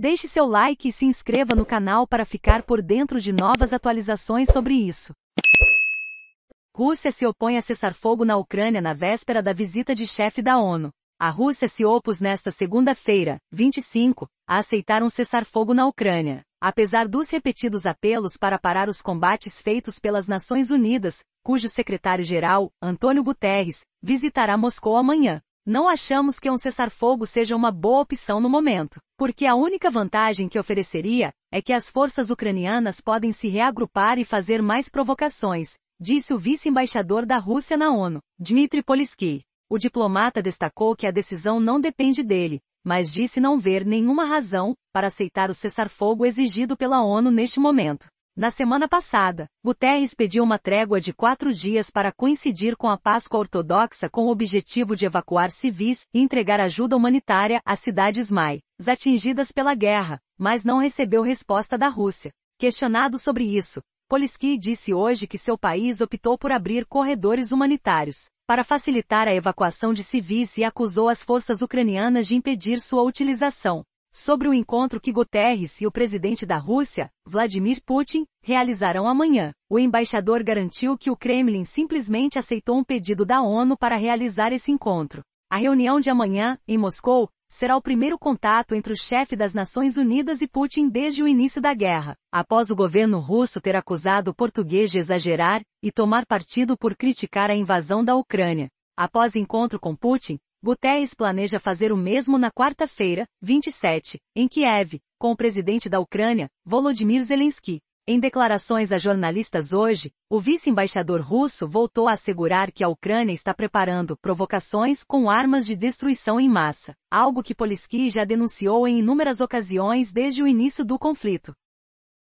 Deixe seu like e se inscreva no canal para ficar por dentro de novas atualizações sobre isso. Rússia se opõe a cessar fogo na Ucrânia na véspera da visita de chefe da ONU. A Rússia se opôs nesta segunda-feira, 25, a aceitar um cessar-fogo na Ucrânia. Apesar dos repetidos apelos para parar os combates feitos pelas Nações Unidas, cujo secretário-geral, Antônio Guterres, visitará Moscou amanhã. Não achamos que um cessar-fogo seja uma boa opção no momento, porque a única vantagem que ofereceria é que as forças ucranianas podem se reagrupar e fazer mais provocações, disse o vice-embaixador da Rússia na ONU, Dmitry Polisky. O diplomata destacou que a decisão não depende dele, mas disse não ver nenhuma razão para aceitar o cessar-fogo exigido pela ONU neste momento. Na semana passada, Guterres pediu uma trégua de quatro dias para coincidir com a Páscoa Ortodoxa com o objetivo de evacuar civis e entregar ajuda humanitária às cidades mais atingidas pela guerra, mas não recebeu resposta da Rússia. Questionado sobre isso, Poliski disse hoje que seu país optou por abrir corredores humanitários para facilitar a evacuação de civis e acusou as forças ucranianas de impedir sua utilização sobre o encontro que Guterres e o presidente da Rússia, Vladimir Putin, realizarão amanhã. O embaixador garantiu que o Kremlin simplesmente aceitou um pedido da ONU para realizar esse encontro. A reunião de amanhã, em Moscou, será o primeiro contato entre o chefe das Nações Unidas e Putin desde o início da guerra, após o governo russo ter acusado o português de exagerar e tomar partido por criticar a invasão da Ucrânia. Após encontro com Putin, Guterres planeja fazer o mesmo na quarta-feira, 27, em Kiev, com o presidente da Ucrânia, Volodymyr Zelensky. Em declarações a jornalistas hoje, o vice-embaixador russo voltou a assegurar que a Ucrânia está preparando provocações com armas de destruição em massa, algo que Polisky já denunciou em inúmeras ocasiões desde o início do conflito.